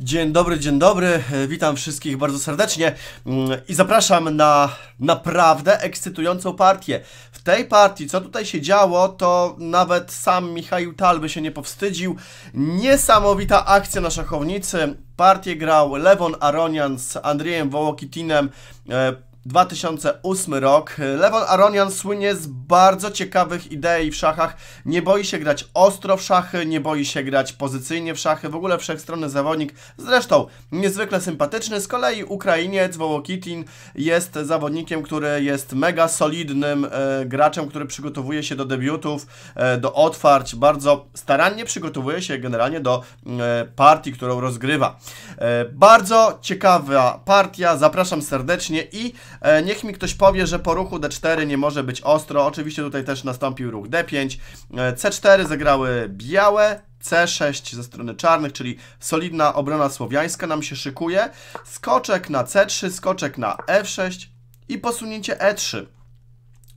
Dzień dobry, dzień dobry, e, witam wszystkich bardzo serdecznie mm, i zapraszam na naprawdę ekscytującą partię. W tej partii, co tutaj się działo, to nawet sam Michał Tal by się nie powstydził. Niesamowita akcja na szachownicy. Partię grał Levon Aronian z Andrzejem Wołokitinem. E, 2008 rok. Lewon Aronian słynie z bardzo ciekawych idei w szachach. Nie boi się grać ostro w szachy, nie boi się grać pozycyjnie w szachy, w ogóle wszechstronny zawodnik. Zresztą niezwykle sympatyczny. Z kolei Ukrainiec Wołokitin jest zawodnikiem, który jest mega solidnym e, graczem, który przygotowuje się do debiutów, e, do otwarć, bardzo starannie przygotowuje się generalnie do e, partii, którą rozgrywa. E, bardzo ciekawa partia, zapraszam serdecznie i E, niech mi ktoś powie, że po ruchu D4 nie może być ostro. Oczywiście tutaj też nastąpił ruch D5. E, C4 zagrały białe, C6 ze strony czarnych, czyli solidna obrona słowiańska nam się szykuje. Skoczek na C3, skoczek na F6 i posunięcie E3.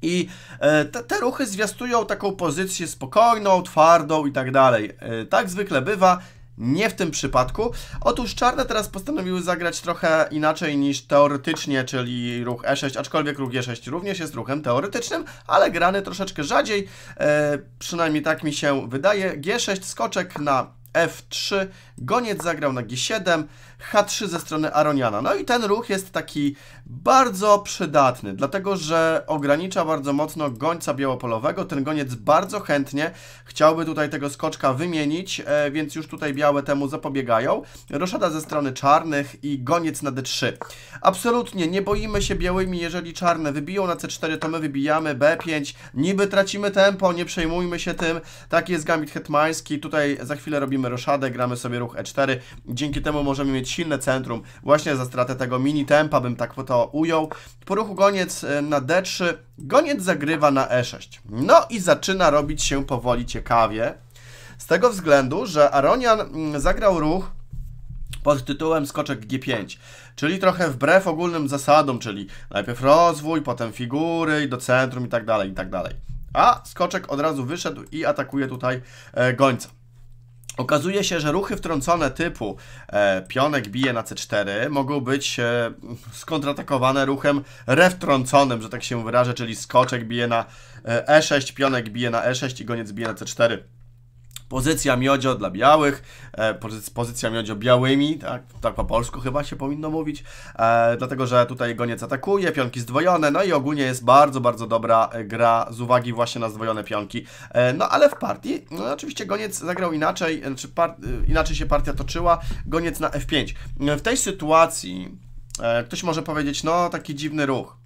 I e, te, te, ruchy zwiastują taką pozycję spokojną, twardą i tak dalej. Tak zwykle bywa. Nie w tym przypadku. Otóż czarne teraz postanowiły zagrać trochę inaczej niż teoretycznie, czyli ruch E6, aczkolwiek ruch G6 również jest ruchem teoretycznym, ale grany troszeczkę rzadziej, e, przynajmniej tak mi się wydaje. G6 skoczek na F3, goniec zagrał na G7, H3 ze strony Aroniana. No i ten ruch jest taki bardzo przydatny, dlatego że ogranicza bardzo mocno gońca białopolowego. Ten goniec bardzo chętnie chciałby tutaj tego skoczka wymienić, e, więc już tutaj białe temu zapobiegają. Roszada ze strony czarnych i goniec na D3. Absolutnie nie boimy się białymi, jeżeli czarne wybiją na C4, to my wybijamy B5. Niby tracimy tempo, nie przejmujmy się tym. Taki jest gambit hetmański. Tutaj za chwilę robimy robimy roszadę, gramy sobie ruch E4. Dzięki temu możemy mieć silne centrum. Właśnie za stratę tego mini tempa bym tak to ujął. Po ruchu goniec e, na D3, goniec zagrywa na E6. No i zaczyna robić się powoli ciekawie. Z tego względu, że Aronian mm, zagrał ruch pod tytułem skoczek G5, czyli trochę wbrew ogólnym zasadom, czyli najpierw rozwój, potem figury i do centrum i tak dalej, i tak dalej. A skoczek od razu wyszedł i atakuje tutaj e, gońca. Okazuje się, że ruchy wtrącone typu e, pionek bije na c4 mogą być e, skontratakowane ruchem rewtrąconym, że tak się wyrażę, czyli skoczek bije na e, e6, pionek bije na e6 i goniec bije na c4. Pozycja miodzio dla białych, e, pozycja miodzio białymi, tak, tak po polsku chyba się powinno mówić, e, dlatego że tutaj goniec atakuje, pionki zdwojone, no i ogólnie jest bardzo, bardzo dobra e, gra z uwagi właśnie na zdwojone pionki. E, no ale w partii, no oczywiście goniec zagrał inaczej, znaczy inaczej się partia toczyła, goniec na F5. W tej sytuacji e, ktoś może powiedzieć, no taki dziwny ruch,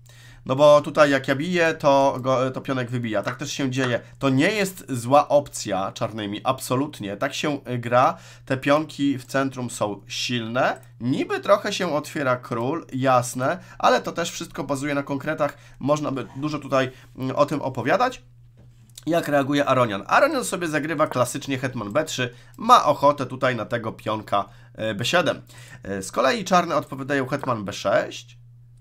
no bo tutaj jak ja biję, to, go, to pionek wybija. Tak też się dzieje. To nie jest zła opcja czarnymi, absolutnie. Tak się e, gra. Te pionki w centrum są silne. Niby trochę się otwiera król, jasne, ale to też wszystko bazuje na konkretach. Można by dużo tutaj mm, o tym opowiadać. Jak reaguje Aronian? Aronian sobie zagrywa klasycznie Hetman B3, ma ochotę tutaj na tego pionka e, B7. E, z kolei czarne odpowiadają Hetman B6,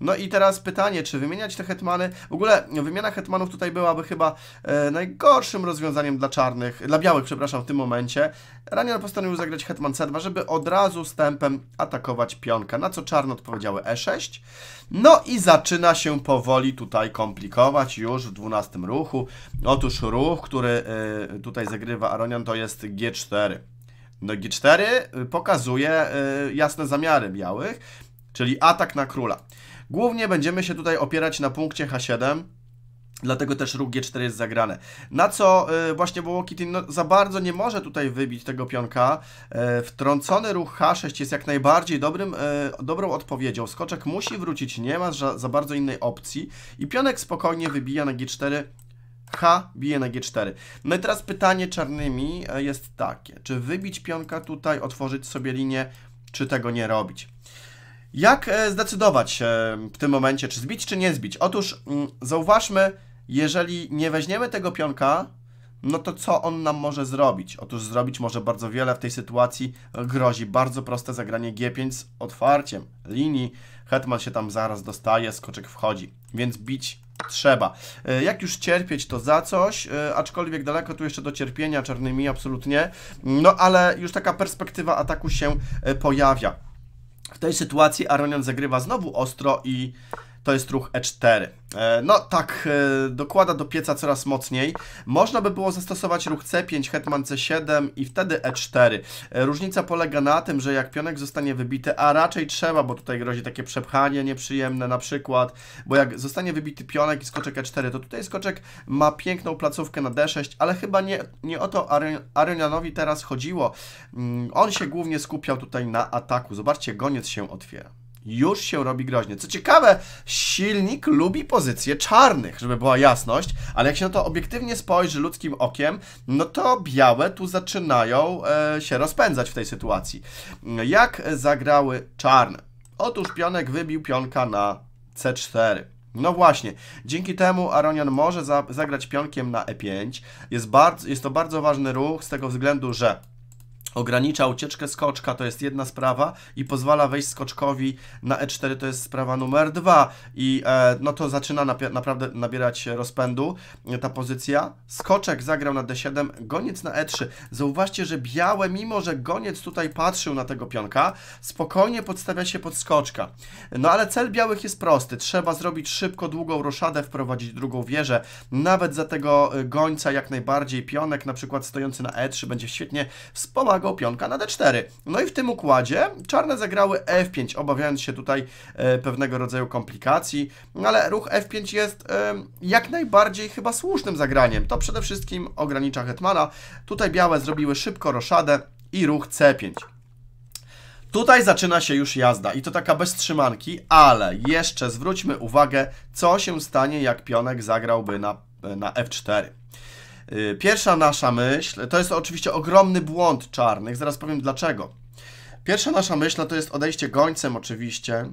no i teraz pytanie, czy wymieniać te hetmany? W ogóle wymiana hetmanów tutaj byłaby chyba e, najgorszym rozwiązaniem dla czarnych, dla białych, przepraszam, w tym momencie. Ranian postanowił zagrać hetman c2, żeby od razu z tempem atakować pionka, na co czarne odpowiedziały e6. No i zaczyna się powoli tutaj komplikować już w 12 ruchu. Otóż ruch, który e, tutaj zagrywa Aronian to jest G4. No G4 e, pokazuje e, jasne zamiary białych, czyli atak na króla. Głównie będziemy się tutaj opierać na punkcie H7, Dlatego też róg G4 jest zagrane. Na co y, właśnie było no, za bardzo nie może tutaj wybić tego pionka. Y, wtrącony ruch H6 jest jak najbardziej dobrym, yy, dobrą odpowiedzią. Skoczek musi wrócić, nie ma za, za bardzo innej opcji. I pionek spokojnie wybija na G4 H bije na G4. No i teraz pytanie czarnymi y, jest takie, czy wybić pionka tutaj, otworzyć sobie linię, czy tego nie robić? Jak e, zdecydować się w tym momencie, czy zbić, czy nie zbić? Otóż mm, zauważmy, jeżeli nie weźmiemy tego pionka, no to co on nam może zrobić? Otóż zrobić może bardzo wiele w tej sytuacji. Grozi bardzo proste zagranie G5 z otwarciem linii. Hetman się tam zaraz dostaje, skoczek wchodzi, więc bić trzeba. E, jak już cierpieć, to za coś, e, aczkolwiek daleko tu jeszcze do cierpienia czarnymi absolutnie, no ale już taka perspektywa ataku się pojawia. W tej sytuacji Aronian zagrywa znowu ostro i to jest ruch E4. E, no tak, e, dokłada do pieca coraz mocniej. Można by było zastosować ruch C5, hetman C7 i wtedy E4. E, różnica polega na tym, że jak pionek zostanie wybity, a raczej trzeba, bo tutaj grozi takie przepchanie nieprzyjemne na przykład, bo jak zostanie wybity pionek i skoczek E4, to tutaj skoczek ma piękną placówkę na D6, ale chyba nie, nie o to Aronianowi teraz chodziło. Mm, on się głównie skupiał tutaj na ataku. Zobaczcie, goniec się otwiera już się robi groźnie. Co ciekawe, silnik lubi pozycje czarnych, żeby była jasność, ale jak się na to obiektywnie spojrzy ludzkim okiem, no to białe tu zaczynają e, się rozpędzać w tej sytuacji. Jak zagrały czarne? Otóż pionek wybił pionka na C4. No właśnie, dzięki temu Aronian może za zagrać pionkiem na E5. Jest, bardzo, jest to bardzo ważny ruch z tego względu, że ogranicza ucieczkę skoczka, to jest jedna sprawa i pozwala wejść skoczkowi na E4, to jest sprawa numer dwa i e, no to zaczyna naprawdę nabierać rozpędu e, ta pozycja. Skoczek zagrał na D7, goniec na E3. Zauważcie, że białe, mimo że goniec tutaj patrzył na tego pionka, spokojnie podstawia się pod skoczka. No ale cel białych jest prosty, trzeba zrobić szybko długą roszadę, wprowadzić drugą wieżę, nawet za tego e, gońca jak najbardziej pionek, na przykład stojący na E3 będzie świetnie wspomagał samego pionka na d4. No i w tym układzie czarne zagrały f5, obawiając się tutaj e, pewnego rodzaju komplikacji, ale ruch f5 jest e, jak najbardziej chyba słusznym zagraniem. To przede wszystkim ogranicza hetmana. Tutaj białe zrobiły szybko roszadę i ruch c5. Tutaj zaczyna się już jazda i to taka bez trzymanki, ale jeszcze zwróćmy uwagę, co się stanie, jak pionek zagrałby na, e, na f4. Y, pierwsza nasza myśl, to jest oczywiście ogromny błąd czarnych, zaraz powiem dlaczego. Pierwsza nasza myśl no to jest odejście gońcem oczywiście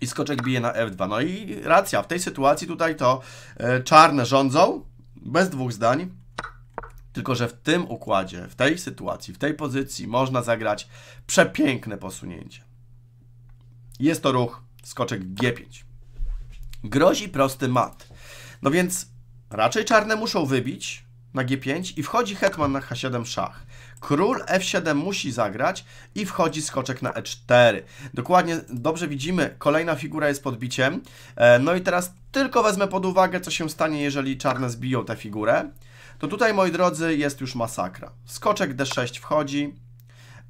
i skoczek bije na F2. No i racja, w tej sytuacji tutaj to e, czarne rządzą, bez dwóch zdań, tylko, że w tym układzie, w tej sytuacji, w tej pozycji można zagrać przepiękne posunięcie. Jest to ruch skoczek G5. Grozi prosty mat. No więc Raczej czarne muszą wybić na G5 i wchodzi hetman na H7 szach. Król F7 musi zagrać i wchodzi skoczek na E4. Dokładnie, dobrze widzimy, kolejna figura jest podbiciem. E, no i teraz tylko wezmę pod uwagę, co się stanie, jeżeli czarne zbiją tę figurę. To tutaj, moi drodzy, jest już masakra. Skoczek D6 wchodzi,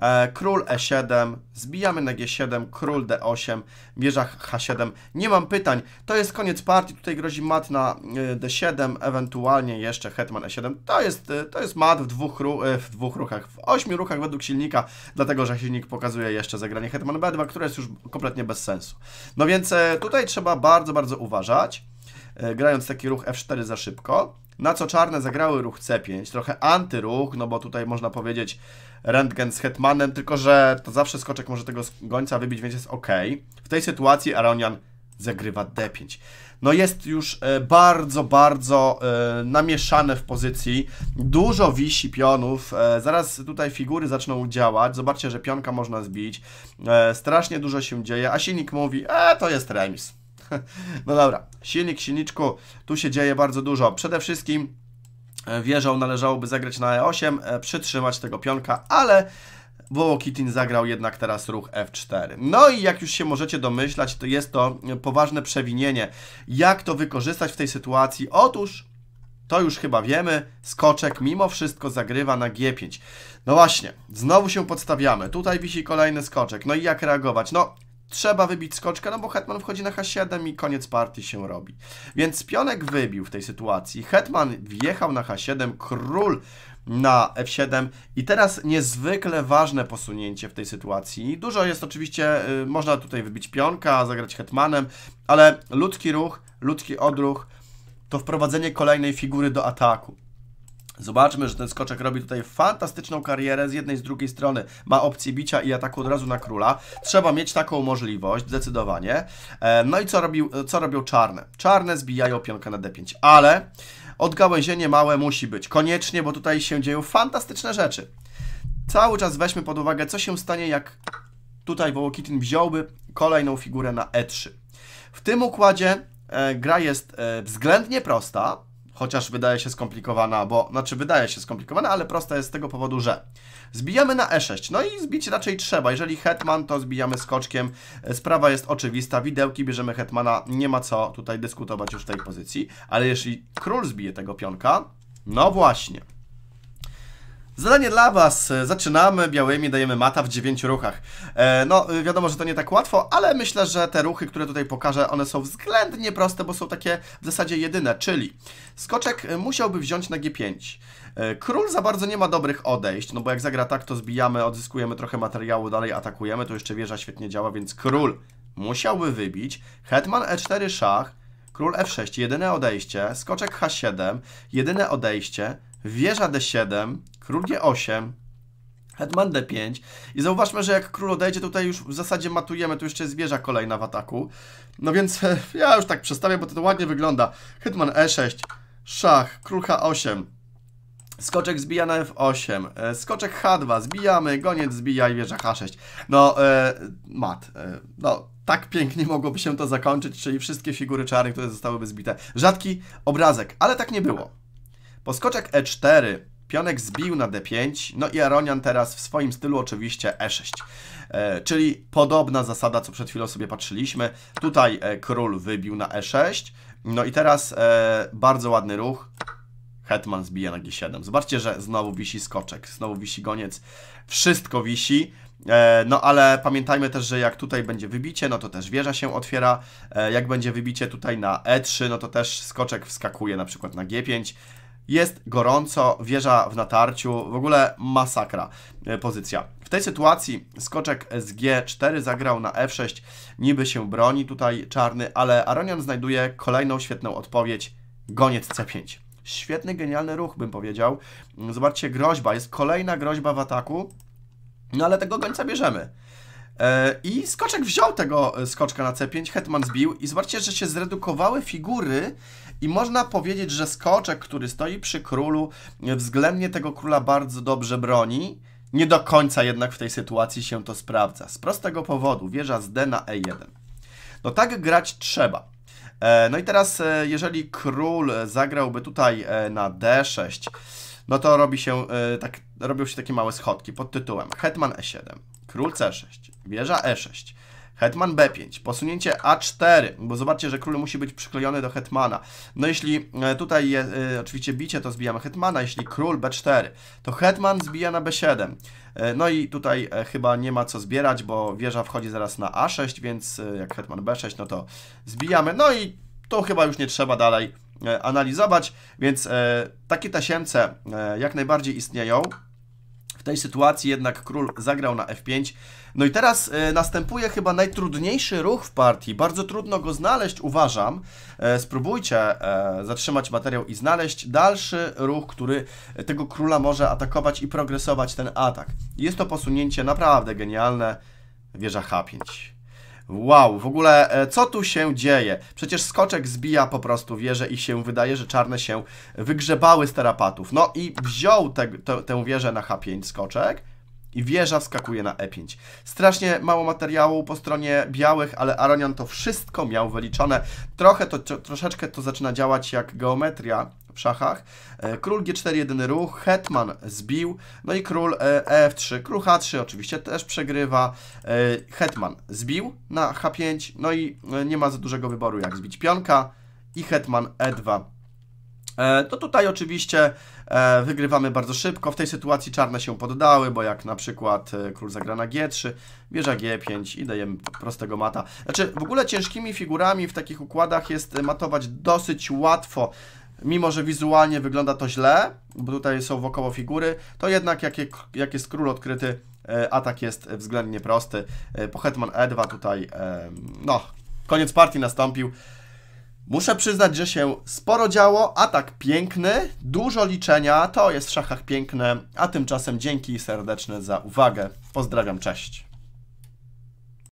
E, król e7, zbijamy na g7, król d8, wieża h7. Nie mam pytań, to jest koniec partii, tutaj grozi mat na e, d7, ewentualnie jeszcze hetman e7. To jest, e, to jest mat w dwóch, w dwóch ruchach, w ośmiu ruchach według silnika, dlatego że silnik pokazuje jeszcze zagranie hetman b2, które jest już kompletnie bez sensu. No więc tutaj trzeba bardzo, bardzo uważać, grając taki ruch f4 za szybko. Na co czarne zagrały ruch C5, trochę antyruch, no bo tutaj można powiedzieć rentgen z hetmanem, tylko że to zawsze skoczek może tego gońca wybić, więc jest ok. W tej sytuacji Aronian zagrywa D5. No jest już e, bardzo, bardzo e, namieszane w pozycji. Dużo wisi pionów. E, zaraz tutaj figury zaczną działać. Zobaczcie, że pionka można zbić. Strasznie dużo się dzieje, a silnik mówi, e, to jest remis. No dobra, silnik, silniczku, tu się dzieje bardzo dużo. Przede wszystkim e, wieżą należałoby zagrać na E8, e, przytrzymać tego pionka, ale Wołokitin zagrał jednak teraz ruch F4. No i jak już się możecie domyślać, to jest to e, poważne przewinienie. Jak to wykorzystać w tej sytuacji? Otóż, to już chyba wiemy, skoczek mimo wszystko zagrywa na G5. No właśnie, znowu się podstawiamy. Tutaj wisi kolejny skoczek. No i jak reagować? No, trzeba wybić skoczka, no bo hetman wchodzi na h7 i koniec partii się robi. Więc pionek wybił w tej sytuacji, hetman wjechał na h7, król na f7 i teraz niezwykle ważne posunięcie w tej sytuacji. Dużo jest oczywiście, y, można tutaj wybić pionka, zagrać hetmanem, ale ludzki ruch, ludzki odruch to wprowadzenie kolejnej figury do ataku. Zobaczmy, że ten skoczek robi tutaj fantastyczną karierę z jednej, z drugiej strony. Ma opcję bicia i ataku od razu na króla. Trzeba mieć taką możliwość, zdecydowanie. E, no i co, robił, co robią czarne? Czarne zbijają pionkę na d5, ale odgałęzienie małe musi być. Koniecznie, bo tutaj się dzieją fantastyczne rzeczy. Cały czas weźmy pod uwagę, co się stanie, jak tutaj Wołokitin wziąłby kolejną figurę na e3. W tym układzie e, gra jest e, względnie prosta, chociaż wydaje się skomplikowana, bo, znaczy wydaje się skomplikowana, ale prosta jest z tego powodu, że zbijamy na E6, no i zbić raczej trzeba, jeżeli hetman, to zbijamy skoczkiem, sprawa jest oczywista, widełki bierzemy hetmana, nie ma co tutaj dyskutować już w tej pozycji, ale jeśli król zbije tego pionka, no właśnie, Zadanie dla Was. Zaczynamy białymi, dajemy mata w 9 ruchach. E, no, wiadomo, że to nie tak łatwo, ale myślę, że te ruchy, które tutaj pokażę, one są względnie proste, bo są takie w zasadzie jedyne, czyli skoczek musiałby wziąć na G5. E, król za bardzo nie ma dobrych odejść, no bo jak zagra tak, to zbijamy, odzyskujemy trochę materiału, dalej atakujemy, to jeszcze wieża świetnie działa, więc król musiałby wybić. Hetman E4 szach, król F6, jedyne odejście, skoczek H7, jedyne odejście, wieża D7, król G8, Hetman D5 i zauważmy, że jak król odejdzie, tutaj już w zasadzie matujemy, tu jeszcze jest wieża kolejna w ataku. No więc ja już tak przestawię, bo to, to ładnie wygląda. Hetman E6, szach, król H8, Skoczek zbija na F8, e, skoczek H2, zbijamy, goniec zbija i wieża H6. No, e, mat. E, no, tak pięknie mogłoby się to zakończyć, czyli wszystkie figury czarne, które zostałyby zbite. Rzadki obrazek, ale tak nie było. Po skoczek E4 Pionek zbił na D5, no i Aronian teraz w swoim stylu oczywiście E6. E, czyli podobna zasada, co przed chwilą sobie patrzyliśmy. Tutaj e, król wybił na E6, no i teraz e, bardzo ładny ruch. Hetman zbija na G7. Zobaczcie, że znowu wisi skoczek, znowu wisi goniec. Wszystko wisi. E, no ale pamiętajmy też, że jak tutaj będzie wybicie, no to też wieża się otwiera. E, jak będzie wybicie tutaj na E3, no to też skoczek wskakuje na przykład na G5. Jest gorąco, wieża w natarciu, w ogóle masakra e, pozycja. W tej sytuacji skoczek z G4 zagrał na F6, niby się broni tutaj czarny, ale Aronian znajduje kolejną świetną odpowiedź, goniec C5. Świetny, genialny ruch, bym powiedział. Zobaczcie, groźba, jest kolejna groźba w ataku, no ale tego gońca bierzemy. E, I skoczek wziął tego e, skoczka na C5, hetman zbił i zobaczcie, że się zredukowały figury i można powiedzieć, że skoczek, który stoi przy królu, względnie tego króla bardzo dobrze broni. Nie do końca jednak w tej sytuacji się to sprawdza. Z prostego powodu, wieża z D na E1. No tak grać trzeba. E, no i teraz, e, jeżeli król zagrałby tutaj e, na D6, no to robi się, tak, robią się takie małe schodki pod tytułem Hetman E7, król C6, wieża E6, Hetman B5, posunięcie A4, bo zobaczcie, że król musi być przyklejony do hetmana. No jeśli e, tutaj jest, e, oczywiście bicie, to zbijamy hetmana, jeśli król B4, to hetman zbija na B7. E, no i tutaj chyba nie ma co zbierać, bo wieża wchodzi zaraz na A6, więc jak hetman B6, no to zbijamy. No i to chyba już nie trzeba dalej analizować, więc takie tasiemce jak najbardziej istnieją tej sytuacji jednak król zagrał na f5. No i teraz e, następuje chyba najtrudniejszy ruch w partii. Bardzo trudno go znaleźć, uważam. E, spróbujcie e, zatrzymać materiał i znaleźć dalszy ruch, który tego króla może atakować i progresować ten atak. Jest to posunięcie naprawdę genialne. Wieża H5. Wow, w ogóle e, co tu się dzieje? Przecież skoczek zbija po prostu wieżę i się wydaje, że czarne się wygrzebały z terapatów. No i wziął te, te, tę wieżę na H5 skoczek i wieża wskakuje na E5. Strasznie mało materiału po stronie białych, ale Aronian to wszystko miał wyliczone. Trochę to, troszeczkę to zaczyna działać jak geometria w szachach. E, król G4 jedyny ruch, hetman zbił, no i król EF3. E król H3 oczywiście też przegrywa, e, hetman zbił na H5, no i nie ma za dużego wyboru jak zbić pionka i hetman E2. To tutaj oczywiście wygrywamy bardzo szybko. W tej sytuacji czarne się poddały, bo jak na przykład król zagra na G3, bierze G5 i dajemy prostego mata. Znaczy w ogóle ciężkimi figurami w takich układach jest matować dosyć łatwo mimo że wizualnie wygląda to źle, bo tutaj są wokoło figury, to jednak jak, jak jest król odkryty, e, atak jest względnie prosty. E, po Hetman E2 tutaj, e, no, koniec partii nastąpił. Muszę przyznać, że się sporo działo, atak piękny, dużo liczenia, to jest w szachach piękne, a tymczasem dzięki serdeczne za uwagę. Pozdrawiam, cześć.